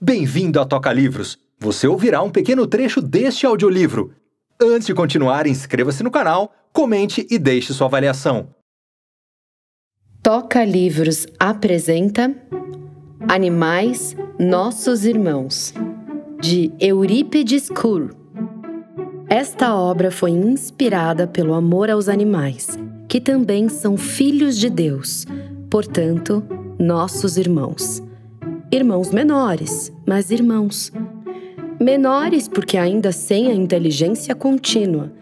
Bem-vindo a Toca Livros! Você ouvirá um pequeno trecho deste audiolivro. Antes de continuar, inscreva-se no canal, comente e deixe sua avaliação. Toca Livros apresenta Animais, Nossos Irmãos, de Eurípides Kur. Esta obra foi inspirada pelo amor aos animais, que também são filhos de Deus, portanto, nossos irmãos irmãos menores, mas irmãos. Menores porque ainda sem a inteligência contínua.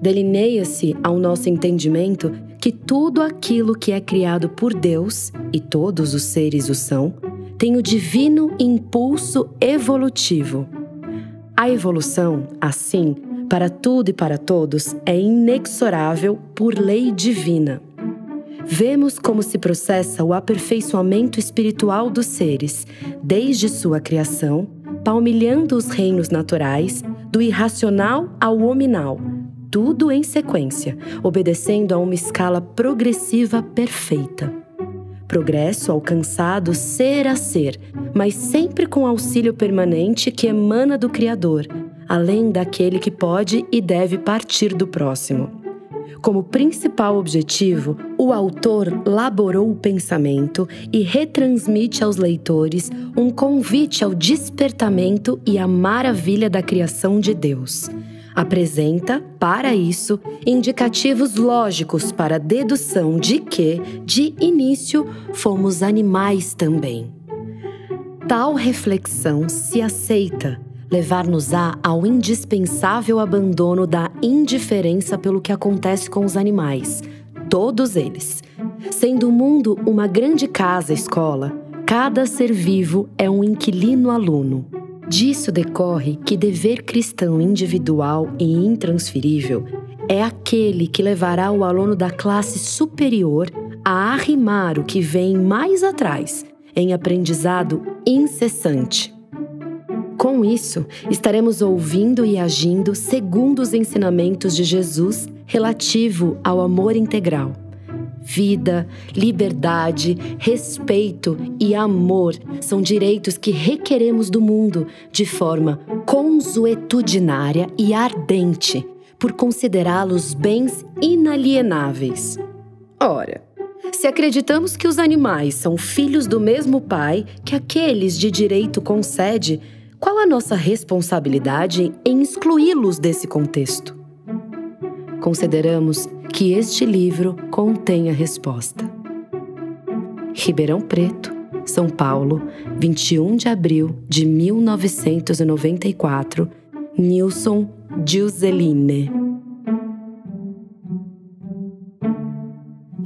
Delineia-se ao nosso entendimento que tudo aquilo que é criado por Deus, e todos os seres o são, tem o divino impulso evolutivo. A evolução, assim, para tudo e para todos, é inexorável por lei divina vemos como se processa o aperfeiçoamento espiritual dos seres, desde sua criação, palmilhando os reinos naturais, do irracional ao hominal, tudo em sequência, obedecendo a uma escala progressiva perfeita. Progresso alcançado ser a ser, mas sempre com auxílio permanente que emana do Criador, além daquele que pode e deve partir do próximo. Como principal objetivo, o autor laborou o pensamento e retransmite aos leitores um convite ao despertamento e à maravilha da criação de Deus. Apresenta, para isso, indicativos lógicos para a dedução de que, de início, fomos animais também. Tal reflexão se aceita levar-nos-á ao indispensável abandono da indiferença pelo que acontece com os animais, todos eles. Sendo o mundo uma grande casa-escola, cada ser vivo é um inquilino-aluno. Disso decorre que dever cristão individual e intransferível é aquele que levará o aluno da classe superior a arrimar o que vem mais atrás, em aprendizado incessante. Com isso, estaremos ouvindo e agindo segundo os ensinamentos de Jesus relativo ao amor integral. Vida, liberdade, respeito e amor são direitos que requeremos do mundo de forma consuetudinária e ardente, por considerá-los bens inalienáveis. Ora, se acreditamos que os animais são filhos do mesmo pai que aqueles de direito concede, qual a nossa responsabilidade em excluí-los desse contexto? Consideramos que este livro contém a resposta. Ribeirão Preto, São Paulo, 21 de abril de 1994, Nilson Giuseline.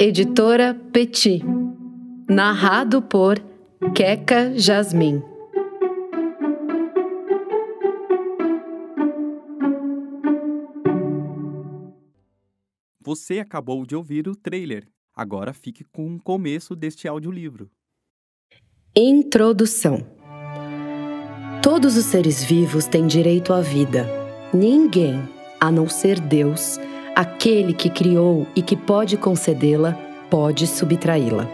Editora Petit. Narrado por Queca Jasmin. Você acabou de ouvir o trailer. Agora fique com o começo deste audiolivro. Introdução: Todos os seres vivos têm direito à vida. Ninguém, a não ser Deus, aquele que criou e que pode concedê-la, pode subtraí-la.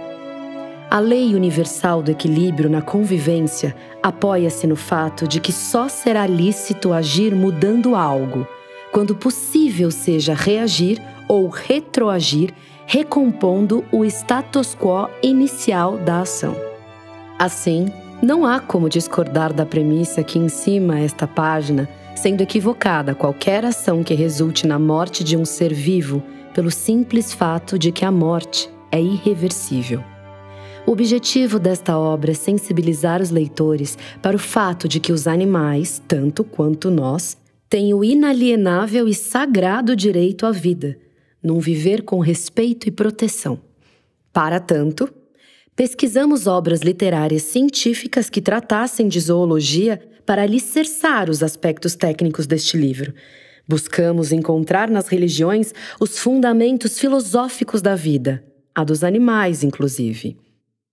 A lei universal do equilíbrio na convivência apoia-se no fato de que só será lícito agir mudando algo, quando possível seja reagir ou retroagir, recompondo o status quo inicial da ação. Assim, não há como discordar da premissa que encima esta página, sendo equivocada qualquer ação que resulte na morte de um ser vivo pelo simples fato de que a morte é irreversível. O objetivo desta obra é sensibilizar os leitores para o fato de que os animais, tanto quanto nós, têm o inalienável e sagrado direito à vida, num viver com respeito e proteção. Para tanto, pesquisamos obras literárias científicas que tratassem de zoologia para alicerçar os aspectos técnicos deste livro. Buscamos encontrar nas religiões os fundamentos filosóficos da vida, a dos animais, inclusive.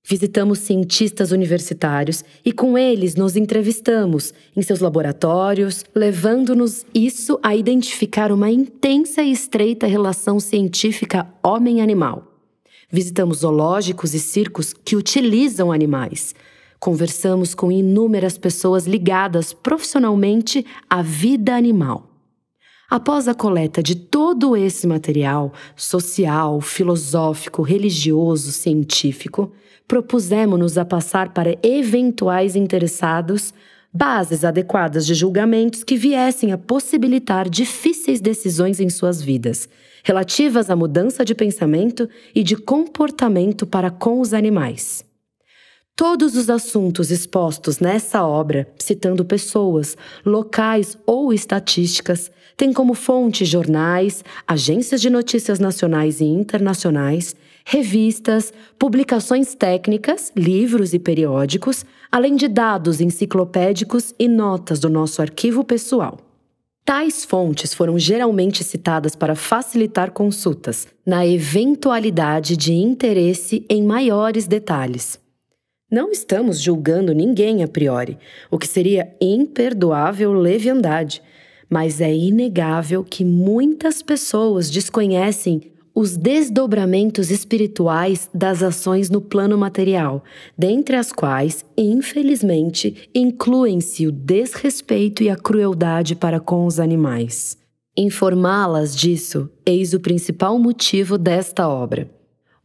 Visitamos cientistas universitários e com eles nos entrevistamos em seus laboratórios, levando-nos isso a identificar uma intensa e estreita relação científica homem-animal. Visitamos zoológicos e circos que utilizam animais. Conversamos com inúmeras pessoas ligadas profissionalmente à vida animal. Após a coleta de todo esse material social, filosófico, religioso, científico, propusemos-nos a passar para eventuais interessados bases adequadas de julgamentos que viessem a possibilitar difíceis decisões em suas vidas, relativas à mudança de pensamento e de comportamento para com os animais. Todos os assuntos expostos nessa obra, citando pessoas, locais ou estatísticas, têm como fonte jornais, agências de notícias nacionais e internacionais, revistas, publicações técnicas, livros e periódicos, além de dados enciclopédicos e notas do nosso arquivo pessoal. Tais fontes foram geralmente citadas para facilitar consultas, na eventualidade de interesse em maiores detalhes. Não estamos julgando ninguém a priori, o que seria imperdoável leviandade, mas é inegável que muitas pessoas desconhecem os desdobramentos espirituais das ações no plano material, dentre as quais, infelizmente, incluem-se o desrespeito e a crueldade para com os animais. Informá-las disso, eis o principal motivo desta obra.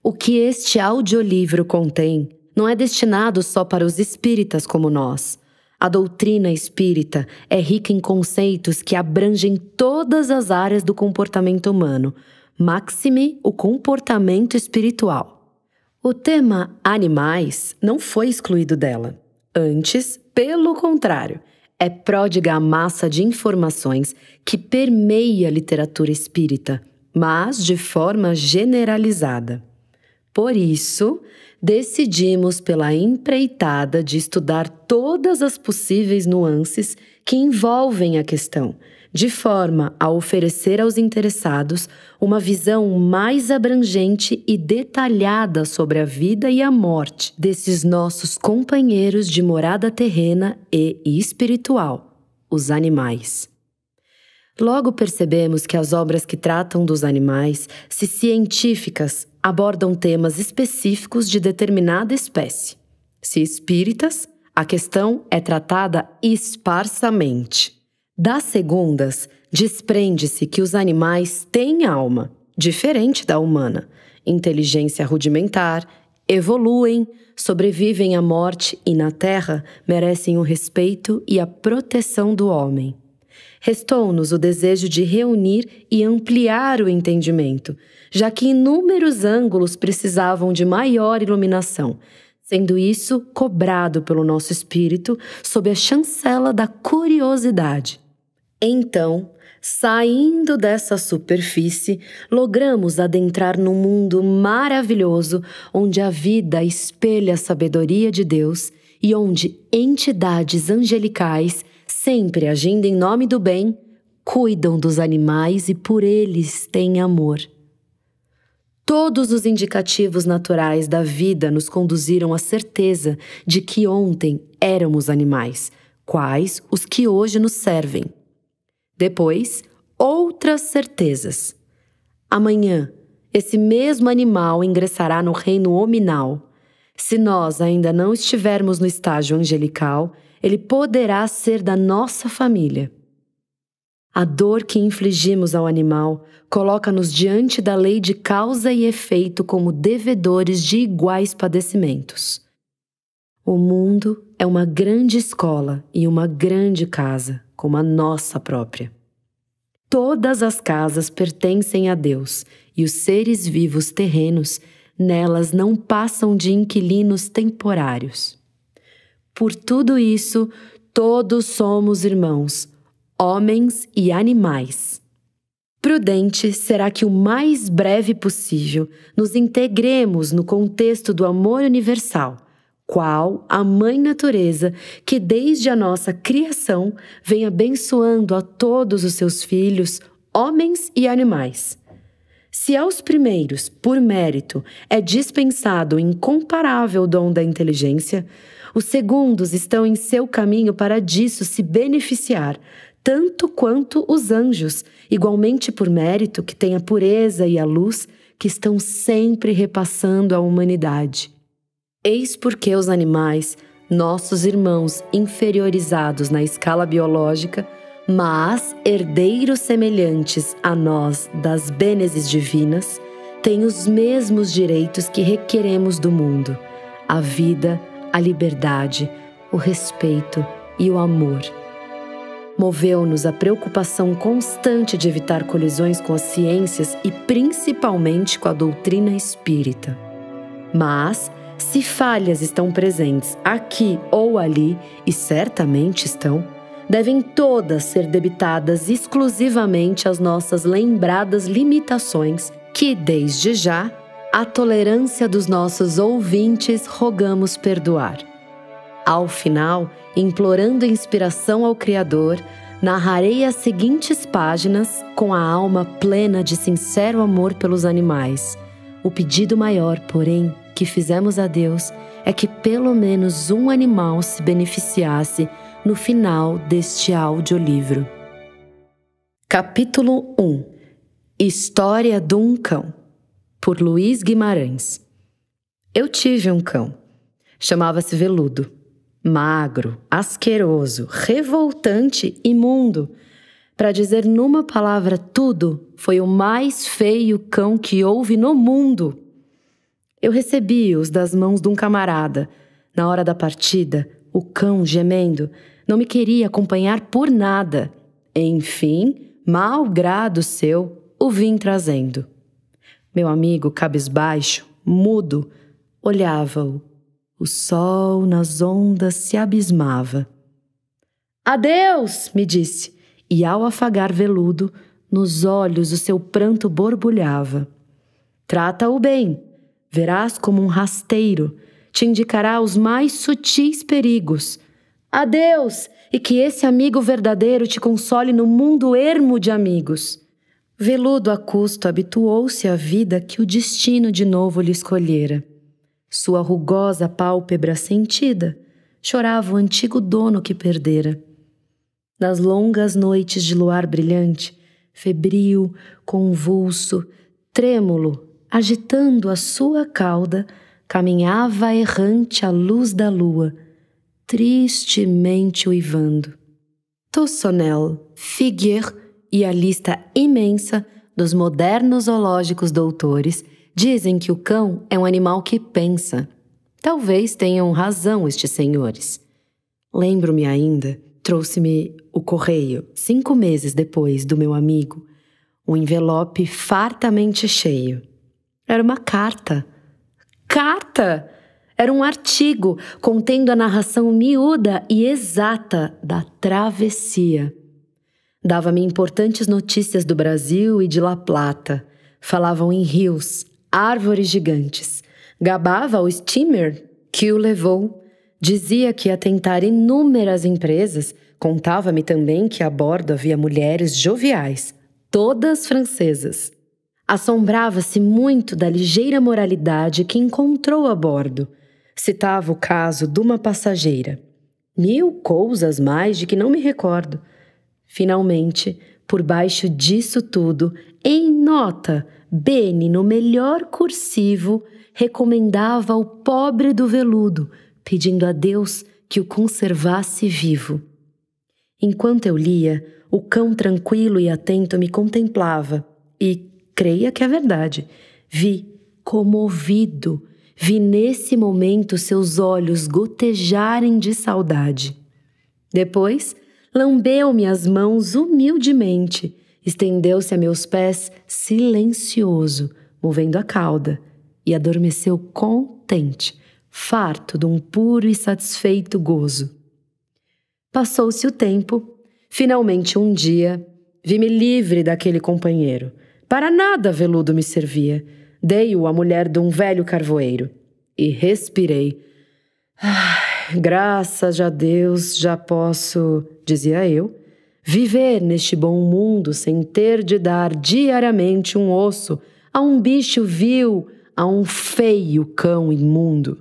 O que este audiolivro contém não é destinado só para os espíritas como nós. A doutrina espírita é rica em conceitos que abrangem todas as áreas do comportamento humano, Maxime o comportamento espiritual. O tema animais não foi excluído dela. Antes, pelo contrário, é pródiga a massa de informações que permeia a literatura espírita, mas de forma generalizada. Por isso, decidimos pela empreitada de estudar todas as possíveis nuances que envolvem a questão de forma a oferecer aos interessados uma visão mais abrangente e detalhada sobre a vida e a morte desses nossos companheiros de morada terrena e espiritual, os animais. Logo percebemos que as obras que tratam dos animais, se científicas, abordam temas específicos de determinada espécie. Se espíritas, a questão é tratada esparsamente. Das segundas, desprende-se que os animais têm alma, diferente da humana, inteligência rudimentar, evoluem, sobrevivem à morte e na terra merecem o respeito e a proteção do homem. Restou-nos o desejo de reunir e ampliar o entendimento, já que inúmeros ângulos precisavam de maior iluminação, sendo isso cobrado pelo nosso espírito sob a chancela da curiosidade. Então, saindo dessa superfície, logramos adentrar num mundo maravilhoso onde a vida espelha a sabedoria de Deus e onde entidades angelicais, sempre agindo em nome do bem, cuidam dos animais e por eles têm amor. Todos os indicativos naturais da vida nos conduziram à certeza de que ontem éramos animais, quais os que hoje nos servem. Depois, outras certezas. Amanhã, esse mesmo animal ingressará no reino hominal. Se nós ainda não estivermos no estágio angelical, ele poderá ser da nossa família. A dor que infligimos ao animal coloca-nos diante da lei de causa e efeito como devedores de iguais padecimentos. O mundo é uma grande escola e uma grande casa, como a nossa própria. Todas as casas pertencem a Deus e os seres vivos terrenos nelas não passam de inquilinos temporários. Por tudo isso, todos somos irmãos, homens e animais. Prudente será que o mais breve possível nos integremos no contexto do amor universal qual a Mãe Natureza, que desde a nossa criação vem abençoando a todos os seus filhos, homens e animais. Se aos primeiros, por mérito, é dispensado o incomparável dom da inteligência, os segundos estão em seu caminho para disso se beneficiar, tanto quanto os anjos, igualmente por mérito que têm a pureza e a luz que estão sempre repassando à humanidade. Eis porque os animais, nossos irmãos inferiorizados na escala biológica, mas herdeiros semelhantes a nós das bênezes divinas, têm os mesmos direitos que requeremos do mundo: a vida, a liberdade, o respeito e o amor. Moveu-nos a preocupação constante de evitar colisões com as ciências e principalmente com a doutrina espírita. Mas se falhas estão presentes aqui ou ali, e certamente estão, devem todas ser debitadas exclusivamente às nossas lembradas limitações, que desde já, a tolerância dos nossos ouvintes rogamos perdoar. Ao final, implorando inspiração ao Criador, narrarei as seguintes páginas com a alma plena de sincero amor pelos animais. O pedido maior, porém, que fizemos a Deus é que pelo menos um animal se beneficiasse no final deste audiolivro. Capítulo 1 História de um Cão por Luiz Guimarães Eu tive um cão. Chamava-se Veludo. Magro, asqueroso, revoltante, imundo. Para dizer numa palavra tudo, foi o mais feio cão que houve no mundo. Eu recebi-os das mãos de um camarada. Na hora da partida, o cão gemendo não me queria acompanhar por nada. Enfim, mal grado seu, o vim trazendo. Meu amigo, cabisbaixo, mudo, olhava-o. O sol nas ondas se abismava. Adeus! me disse, e ao afagar veludo, nos olhos o seu pranto borbulhava. Trata-o bem, Verás como um rasteiro, te indicará os mais sutis perigos. Adeus! E que esse amigo verdadeiro te console no mundo ermo de amigos. Veludo a custo habituou-se à vida que o destino de novo lhe escolhera. Sua rugosa pálpebra sentida chorava o antigo dono que perdera. Nas longas noites de luar brilhante, febril, convulso, trêmulo, agitando a sua cauda, caminhava errante à luz da lua, tristemente uivando. Tossonel, Figuer e a lista imensa dos modernos zoológicos doutores dizem que o cão é um animal que pensa. Talvez tenham razão estes senhores. Lembro-me ainda, trouxe-me o correio, cinco meses depois do meu amigo, um envelope fartamente cheio. Era uma carta. Carta! Era um artigo contendo a narração miúda e exata da travessia. Dava-me importantes notícias do Brasil e de La Plata. Falavam em rios, árvores gigantes. Gabava o steamer que o levou. Dizia que ia tentar inúmeras empresas. Contava-me também que a bordo havia mulheres joviais, todas francesas assombrava-se muito da ligeira moralidade que encontrou a bordo. Citava o caso de uma passageira. Mil coisas mais de que não me recordo. Finalmente, por baixo disso tudo, em nota, Bene, no melhor cursivo, recomendava ao pobre do veludo, pedindo a Deus que o conservasse vivo. Enquanto eu lia, o cão tranquilo e atento me contemplava e, creia que é verdade. Vi, comovido, vi nesse momento seus olhos gotejarem de saudade. Depois, lambeu-me as mãos humildemente, estendeu-se a meus pés silencioso, movendo a cauda, e adormeceu contente, farto de um puro e satisfeito gozo. Passou-se o tempo, finalmente um dia, vi-me livre daquele companheiro para nada veludo me servia. Dei-o à mulher de um velho carvoeiro. E respirei. Ah, graças a Deus já posso, dizia eu, viver neste bom mundo sem ter de dar diariamente um osso a um bicho vil, a um feio cão imundo.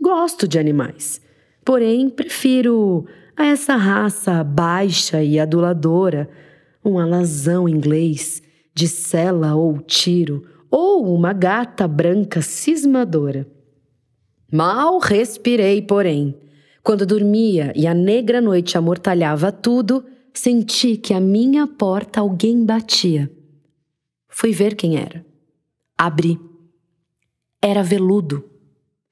Gosto de animais, porém prefiro a essa raça baixa e aduladora um alazão inglês de cela ou tiro, ou uma gata branca cismadora. Mal respirei, porém. Quando dormia e a negra noite amortalhava tudo, senti que à minha porta alguém batia. Fui ver quem era. Abri. Era veludo.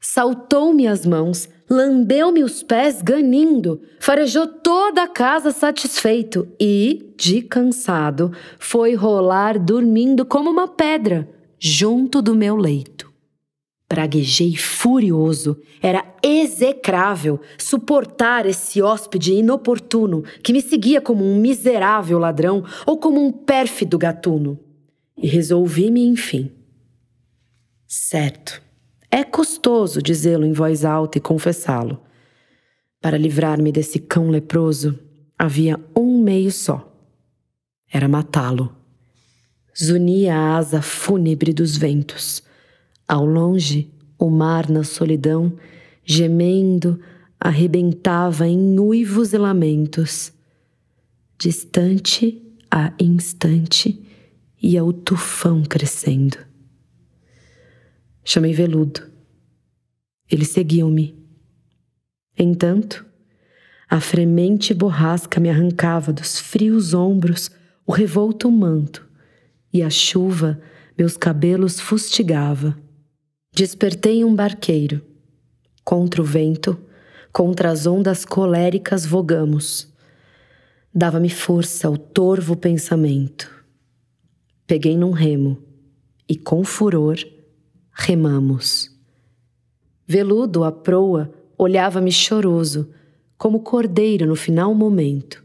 Saltou-me as mãos, lambeu-me os pés ganindo, farejou toda a casa satisfeito e, de cansado, foi rolar dormindo como uma pedra junto do meu leito. Praguejei furioso. Era execrável suportar esse hóspede inoportuno que me seguia como um miserável ladrão ou como um pérfido gatuno. E resolvi-me, enfim. Certo. É custoso dizê-lo em voz alta e confessá-lo. Para livrar-me desse cão leproso, havia um meio só: era matá-lo. Zunia a asa fúnebre dos ventos. Ao longe, o mar na solidão, gemendo, arrebentava em uivos e lamentos. Distante a instante, ia o tufão crescendo. Chamei veludo. Ele seguiu-me. Entanto, a fremente borrasca me arrancava dos frios ombros o revolto manto, e a chuva meus cabelos fustigava. Despertei um barqueiro. Contra o vento, contra as ondas coléricas vogamos. Dava-me força o torvo pensamento. Peguei num remo e, com furor, remamos. Veludo, a proa, olhava-me choroso, como cordeiro no final momento.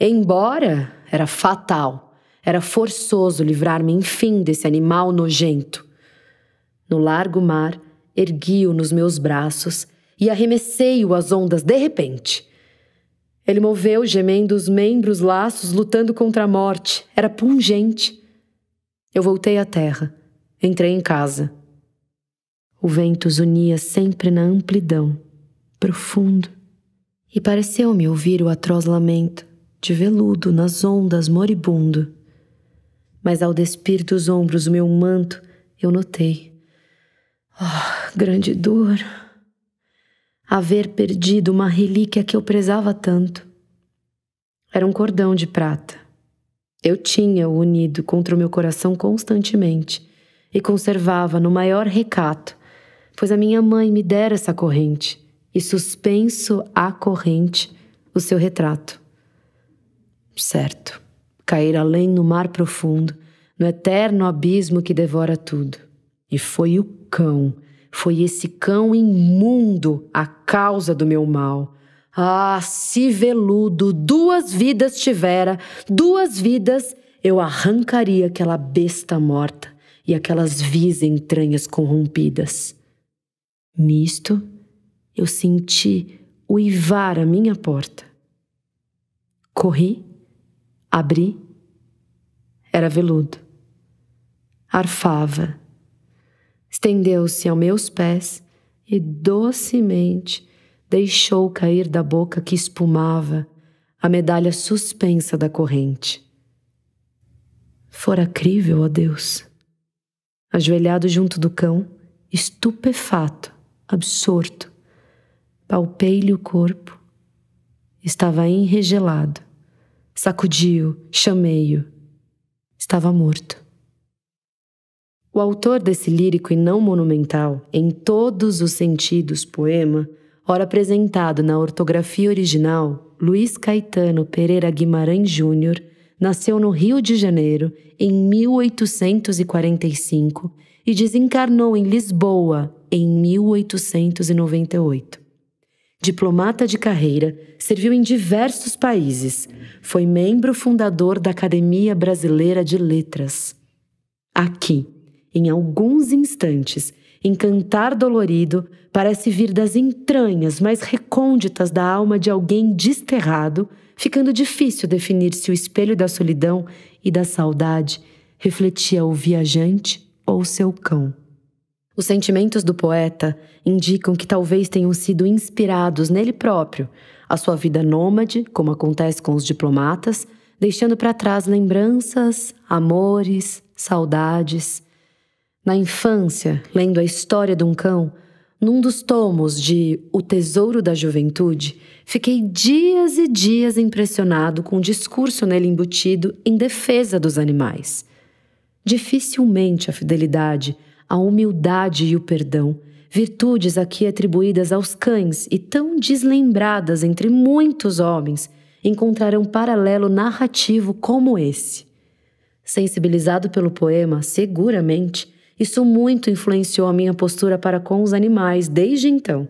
Embora era fatal, era forçoso livrar-me enfim desse animal nojento. No largo mar, ergui-o nos meus braços e arremessei-o às ondas de repente. Ele moveu, gemendo os membros laços, lutando contra a morte. Era pungente. Eu voltei à terra. Entrei em casa. O vento os unia sempre na amplidão, profundo, e pareceu-me ouvir o atroz lamento de veludo nas ondas moribundo. Mas ao despir dos ombros o meu manto, eu notei. Oh, grande dor! Haver perdido uma relíquia que eu prezava tanto. Era um cordão de prata. Eu tinha-o unido contra o meu coração constantemente e conservava no maior recato pois a minha mãe me dera essa corrente, e suspenso à corrente o seu retrato. Certo, cair além no mar profundo, no eterno abismo que devora tudo. E foi o cão, foi esse cão imundo a causa do meu mal. Ah, se veludo duas vidas tivera, duas vidas, eu arrancaria aquela besta morta e aquelas vis entranhas corrompidas. Nisto, eu senti uivar a minha porta. Corri, abri, era veludo. Arfava, estendeu-se aos meus pés e docemente deixou cair da boca que espumava a medalha suspensa da corrente. Fora crível, ó Deus! Ajoelhado junto do cão, estupefato, absorto. Palpei-lhe o corpo. Estava enregelado. Sacudi-o, chamei-o. Estava morto. O autor desse lírico e não monumental, em todos os sentidos, poema, ora apresentado na ortografia original, Luiz Caetano Pereira Guimarães Júnior, nasceu no Rio de Janeiro em 1845 e desencarnou em Lisboa em 1898. Diplomata de carreira, serviu em diversos países. Foi membro fundador da Academia Brasileira de Letras. Aqui, em alguns instantes, em cantar dolorido, parece vir das entranhas mais recônditas da alma de alguém desterrado, ficando difícil definir se o espelho da solidão e da saudade refletia o viajante ou seu cão. Os sentimentos do poeta indicam que talvez tenham sido inspirados nele próprio, a sua vida nômade, como acontece com os diplomatas, deixando para trás lembranças, amores, saudades. Na infância, lendo a história de um cão, num dos tomos de O Tesouro da Juventude, fiquei dias e dias impressionado com o discurso nele embutido em defesa dos animais. Dificilmente a fidelidade, a humildade e o perdão, virtudes aqui atribuídas aos cães e tão deslembradas entre muitos homens, encontrarão paralelo narrativo como esse. Sensibilizado pelo poema, seguramente, isso muito influenciou a minha postura para com os animais desde então.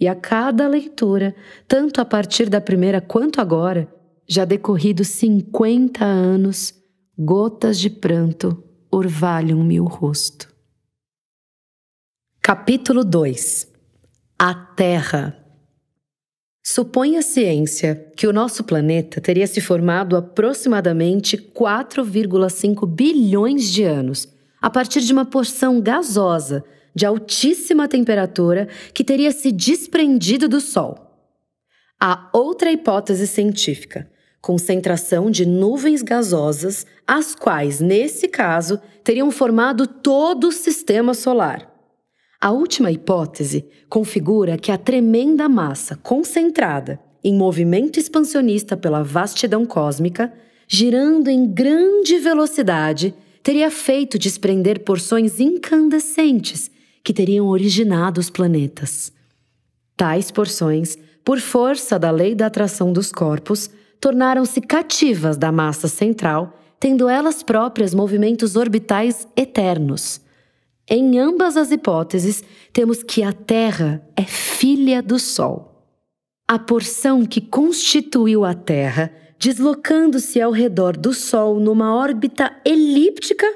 E a cada leitura, tanto a partir da primeira quanto agora, já decorridos 50 anos, gotas de pranto orvalham meu rosto. Capítulo 2 A Terra Supõe a ciência que o nosso planeta teria se formado aproximadamente 4,5 bilhões de anos, a partir de uma porção gasosa de altíssima temperatura que teria se desprendido do Sol. Há outra hipótese científica concentração de nuvens gasosas, as quais, nesse caso, teriam formado todo o sistema solar. A última hipótese configura que a tremenda massa concentrada em movimento expansionista pela vastidão cósmica, girando em grande velocidade, teria feito desprender porções incandescentes que teriam originado os planetas. Tais porções, por força da lei da atração dos corpos, tornaram-se cativas da massa central, tendo elas próprias movimentos orbitais eternos. Em ambas as hipóteses, temos que a Terra é filha do Sol. A porção que constituiu a Terra, deslocando-se ao redor do Sol numa órbita elíptica,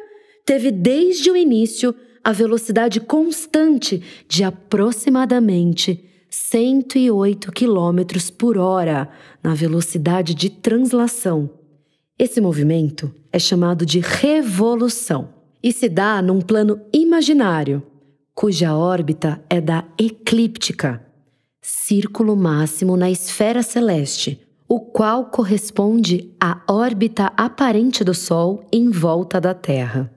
teve desde o início a velocidade constante de aproximadamente 108 km por hora na velocidade de translação. Esse movimento é chamado de revolução e se dá num plano imaginário, cuja órbita é da eclíptica, círculo máximo na esfera celeste, o qual corresponde à órbita aparente do Sol em volta da Terra.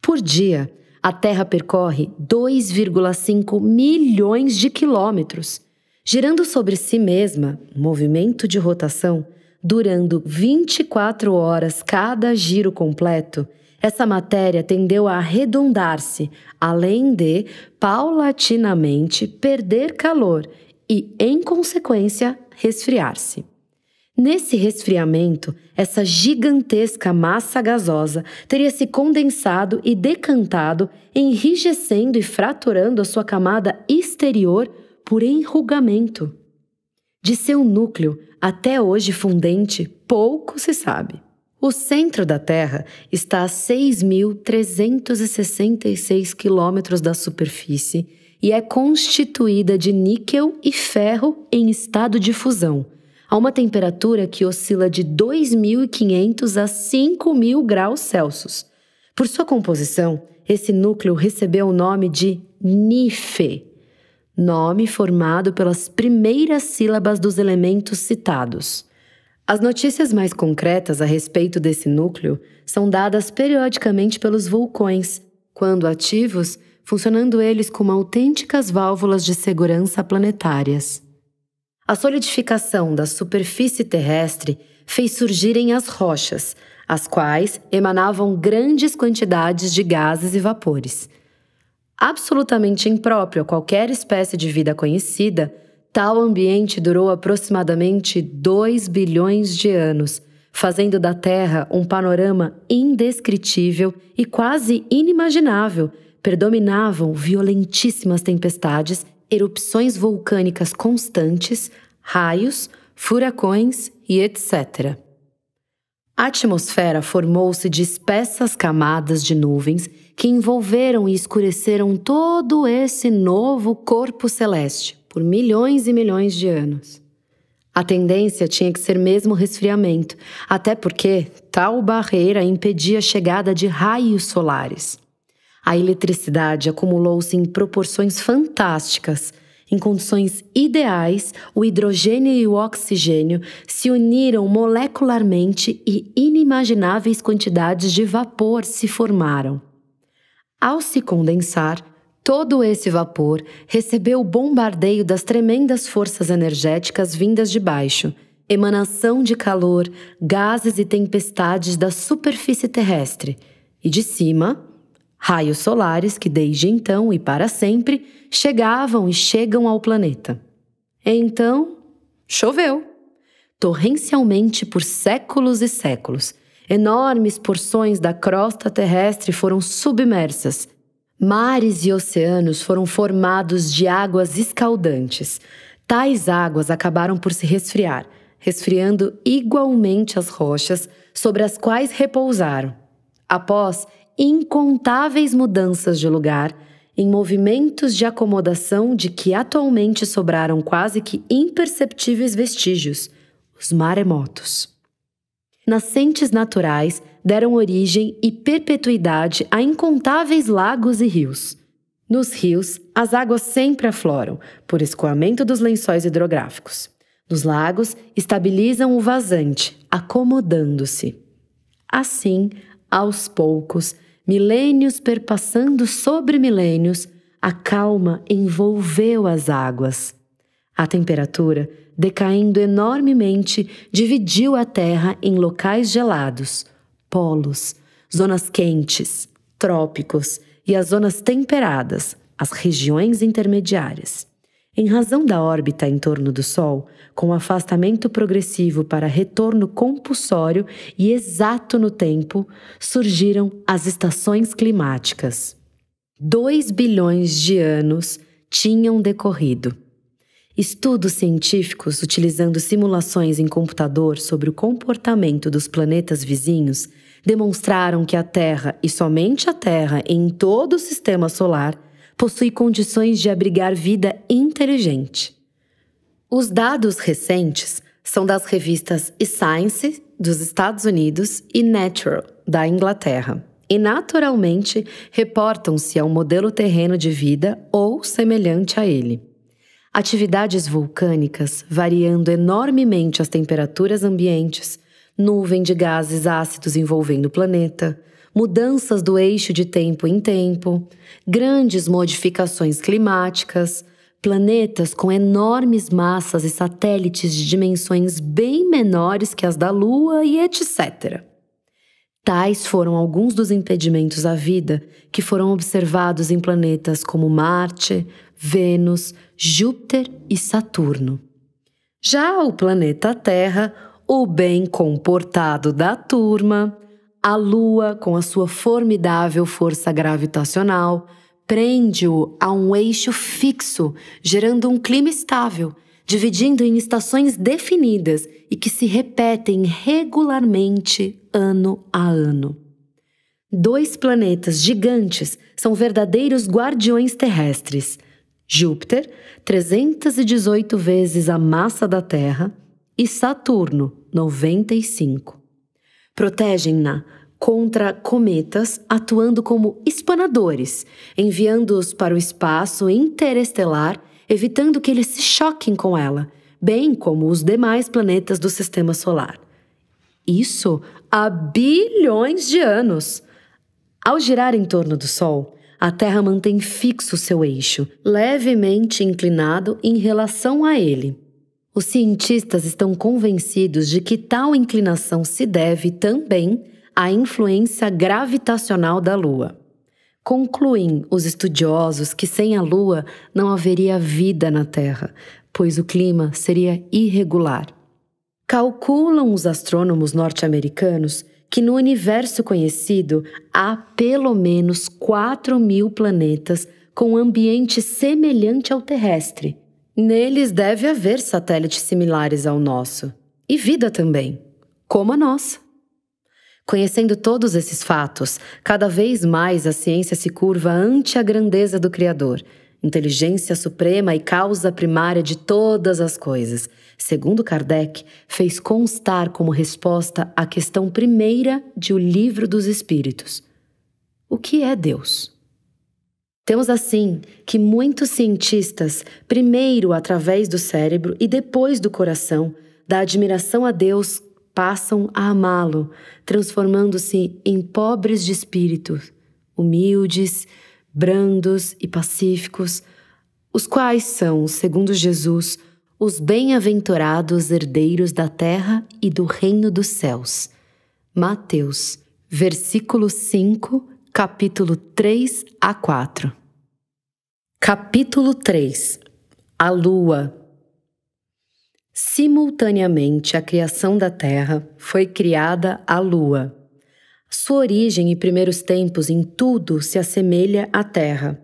Por dia, a Terra percorre 2,5 milhões de quilômetros, girando sobre si mesma, movimento de rotação, durando 24 horas cada giro completo, essa matéria tendeu a arredondar-se, além de, paulatinamente, perder calor e, em consequência, resfriar-se. Nesse resfriamento, essa gigantesca massa gasosa teria se condensado e decantado, enrijecendo e fraturando a sua camada exterior por enrugamento. De seu núcleo, até hoje fundente, pouco se sabe. O centro da Terra está a 6.366 quilômetros da superfície e é constituída de níquel e ferro em estado de fusão a uma temperatura que oscila de 2.500 a 5.000 graus Celsius. Por sua composição, esse núcleo recebeu o nome de Nife, nome formado pelas primeiras sílabas dos elementos citados. As notícias mais concretas a respeito desse núcleo são dadas periodicamente pelos vulcões, quando ativos, funcionando eles como autênticas válvulas de segurança planetárias. A solidificação da superfície terrestre fez surgirem as rochas, as quais emanavam grandes quantidades de gases e vapores. Absolutamente impróprio a qualquer espécie de vida conhecida, tal ambiente durou aproximadamente 2 bilhões de anos, fazendo da Terra um panorama indescritível e quase inimaginável. Predominavam violentíssimas tempestades erupções vulcânicas constantes, raios, furacões e etc. A atmosfera formou-se de espessas camadas de nuvens que envolveram e escureceram todo esse novo corpo celeste por milhões e milhões de anos. A tendência tinha que ser mesmo resfriamento, até porque tal barreira impedia a chegada de raios solares. A eletricidade acumulou-se em proporções fantásticas. Em condições ideais, o hidrogênio e o oxigênio se uniram molecularmente e inimagináveis quantidades de vapor se formaram. Ao se condensar, todo esse vapor recebeu o bombardeio das tremendas forças energéticas vindas de baixo, emanação de calor, gases e tempestades da superfície terrestre, e de cima, raios solares que desde então e para sempre chegavam e chegam ao planeta. Então, choveu. Torrencialmente por séculos e séculos. Enormes porções da crosta terrestre foram submersas. Mares e oceanos foram formados de águas escaldantes. Tais águas acabaram por se resfriar, resfriando igualmente as rochas sobre as quais repousaram. Após incontáveis mudanças de lugar em movimentos de acomodação de que atualmente sobraram quase que imperceptíveis vestígios os maremotos. Nascentes naturais deram origem e perpetuidade a incontáveis lagos e rios. Nos rios, as águas sempre afloram, por escoamento dos lençóis hidrográficos. Nos lagos, estabilizam o vazante, acomodando-se. Assim, aos poucos, milênios perpassando sobre milênios, a calma envolveu as águas. A temperatura, decaindo enormemente, dividiu a Terra em locais gelados, polos, zonas quentes, trópicos e as zonas temperadas, as regiões intermediárias. Em razão da órbita em torno do Sol, com afastamento progressivo para retorno compulsório e exato no tempo, surgiram as estações climáticas. 2 bilhões de anos tinham decorrido. Estudos científicos utilizando simulações em computador sobre o comportamento dos planetas vizinhos demonstraram que a Terra, e somente a Terra em todo o sistema solar, possui condições de abrigar vida inteligente. Os dados recentes são das revistas Science, dos Estados Unidos, e Natural, da Inglaterra, e naturalmente reportam-se a um modelo terreno de vida ou semelhante a ele. Atividades vulcânicas variando enormemente as temperaturas ambientes, nuvem de gases ácidos envolvendo o planeta, mudanças do eixo de tempo em tempo, grandes modificações climáticas, planetas com enormes massas e satélites de dimensões bem menores que as da Lua e etc. Tais foram alguns dos impedimentos à vida que foram observados em planetas como Marte, Vênus, Júpiter e Saturno. Já o planeta Terra, o bem comportado da turma, a Lua, com a sua formidável força gravitacional, prende-o a um eixo fixo, gerando um clima estável, dividindo em estações definidas e que se repetem regularmente ano a ano. Dois planetas gigantes são verdadeiros guardiões terrestres. Júpiter, 318 vezes a massa da Terra, e Saturno, 95. Protegem-na contra cometas, atuando como espanadores, enviando-os para o espaço interestelar, evitando que eles se choquem com ela, bem como os demais planetas do sistema solar. Isso há bilhões de anos. Ao girar em torno do Sol, a Terra mantém fixo seu eixo, levemente inclinado em relação a ele. Os cientistas estão convencidos de que tal inclinação se deve também à influência gravitacional da Lua. Concluem os estudiosos que sem a Lua não haveria vida na Terra, pois o clima seria irregular. Calculam os astrônomos norte-americanos que no universo conhecido há pelo menos 4 mil planetas com ambiente semelhante ao terrestre, Neles deve haver satélites similares ao nosso, e vida também, como a nossa. Conhecendo todos esses fatos, cada vez mais a ciência se curva ante a grandeza do Criador, inteligência suprema e causa primária de todas as coisas, segundo Kardec, fez constar como resposta à questão primeira de O Livro dos Espíritos: O que é Deus? Temos assim que muitos cientistas, primeiro através do cérebro e depois do coração, da admiração a Deus, passam a amá-lo, transformando-se em pobres de espírito, humildes, brandos e pacíficos, os quais são, segundo Jesus, os bem-aventurados herdeiros da terra e do reino dos céus. Mateus, versículo 5, capítulo 3 a 4. Capítulo 3 A Lua Simultaneamente à criação da Terra, foi criada a Lua. Sua origem e primeiros tempos em tudo se assemelha à Terra.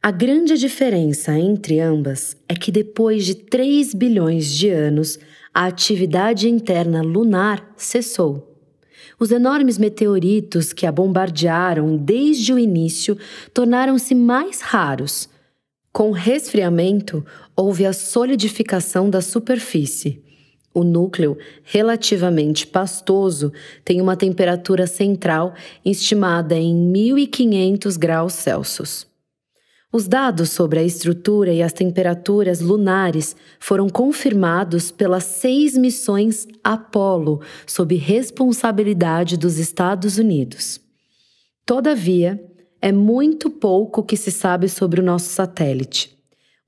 A grande diferença entre ambas é que depois de 3 bilhões de anos, a atividade interna lunar cessou. Os enormes meteoritos que a bombardearam desde o início tornaram-se mais raros com resfriamento, houve a solidificação da superfície. O núcleo, relativamente pastoso, tem uma temperatura central estimada em 1500 graus Celsius. Os dados sobre a estrutura e as temperaturas lunares foram confirmados pelas seis missões Apollo, sob responsabilidade dos Estados Unidos. Todavia, é muito pouco que se sabe sobre o nosso satélite.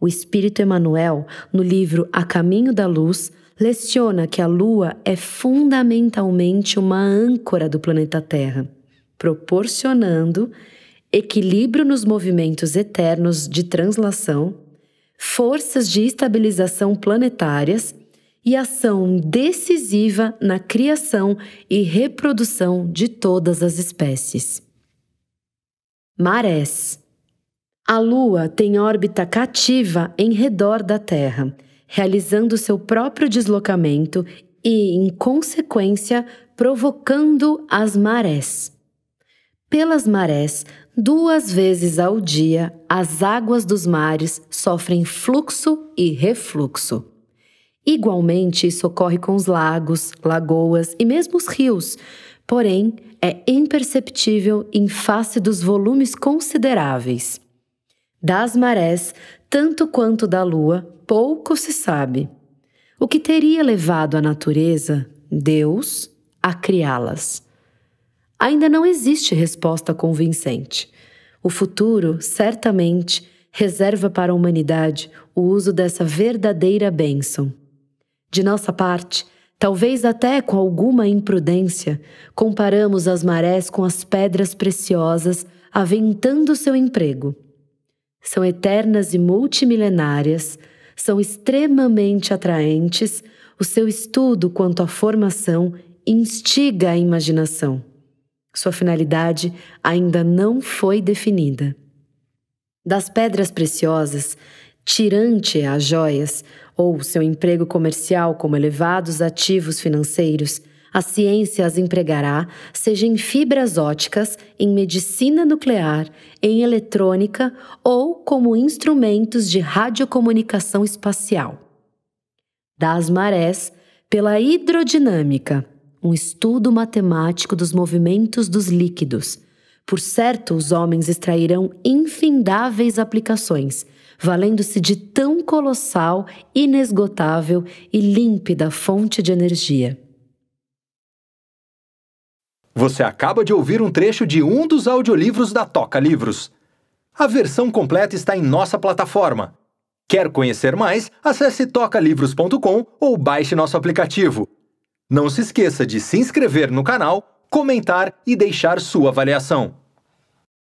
O espírito Emanuel, no livro A Caminho da Luz, leciona que a Lua é fundamentalmente uma âncora do planeta Terra, proporcionando equilíbrio nos movimentos eternos de translação, forças de estabilização planetárias e ação decisiva na criação e reprodução de todas as espécies marés. A Lua tem órbita cativa em redor da Terra, realizando seu próprio deslocamento e, em consequência, provocando as marés. Pelas marés, duas vezes ao dia, as águas dos mares sofrem fluxo e refluxo. Igualmente, isso ocorre com os lagos, lagoas e mesmo os rios porém é imperceptível em face dos volumes consideráveis. Das marés, tanto quanto da lua, pouco se sabe. O que teria levado a natureza, Deus, a criá-las? Ainda não existe resposta convincente. O futuro, certamente, reserva para a humanidade o uso dessa verdadeira bênção. De nossa parte, Talvez até com alguma imprudência, comparamos as marés com as pedras preciosas aventando seu emprego. São eternas e multimilenárias, são extremamente atraentes, o seu estudo quanto à formação instiga a imaginação. Sua finalidade ainda não foi definida. Das pedras preciosas, tirante as joias, ou seu emprego comercial como elevados ativos financeiros, a ciência as empregará, seja em fibras óticas, em medicina nuclear, em eletrônica ou como instrumentos de radiocomunicação espacial. Das marés, pela hidrodinâmica, um estudo matemático dos movimentos dos líquidos. Por certo, os homens extrairão infindáveis aplicações – valendo-se de tão colossal, inesgotável e límpida fonte de energia. Você acaba de ouvir um trecho de um dos audiolivros da Toca Livros. A versão completa está em nossa plataforma. Quer conhecer mais? Acesse tocalivros.com ou baixe nosso aplicativo. Não se esqueça de se inscrever no canal, comentar e deixar sua avaliação.